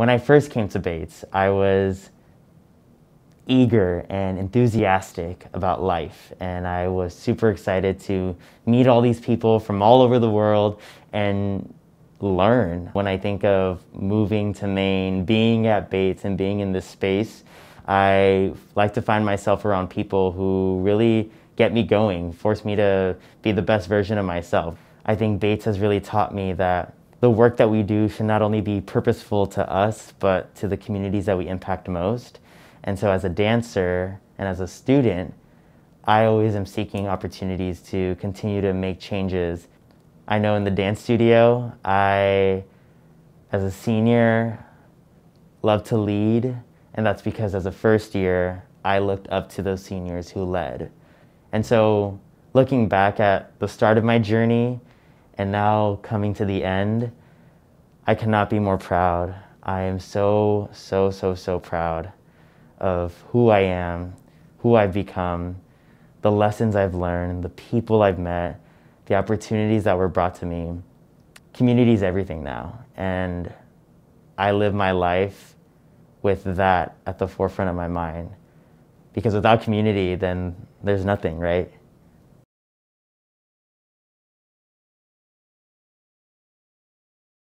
When I first came to Bates, I was eager and enthusiastic about life. And I was super excited to meet all these people from all over the world and learn. When I think of moving to Maine, being at Bates and being in this space, I like to find myself around people who really get me going, force me to be the best version of myself. I think Bates has really taught me that the work that we do should not only be purposeful to us, but to the communities that we impact most. And so, as a dancer and as a student, I always am seeking opportunities to continue to make changes. I know in the dance studio, I, as a senior, love to lead, and that's because as a first year, I looked up to those seniors who led. And so, looking back at the start of my journey and now coming to the end, I cannot be more proud. I am so, so, so, so proud of who I am, who I've become, the lessons I've learned, the people I've met, the opportunities that were brought to me. Community is everything now. And I live my life with that at the forefront of my mind. Because without community, then there's nothing, right?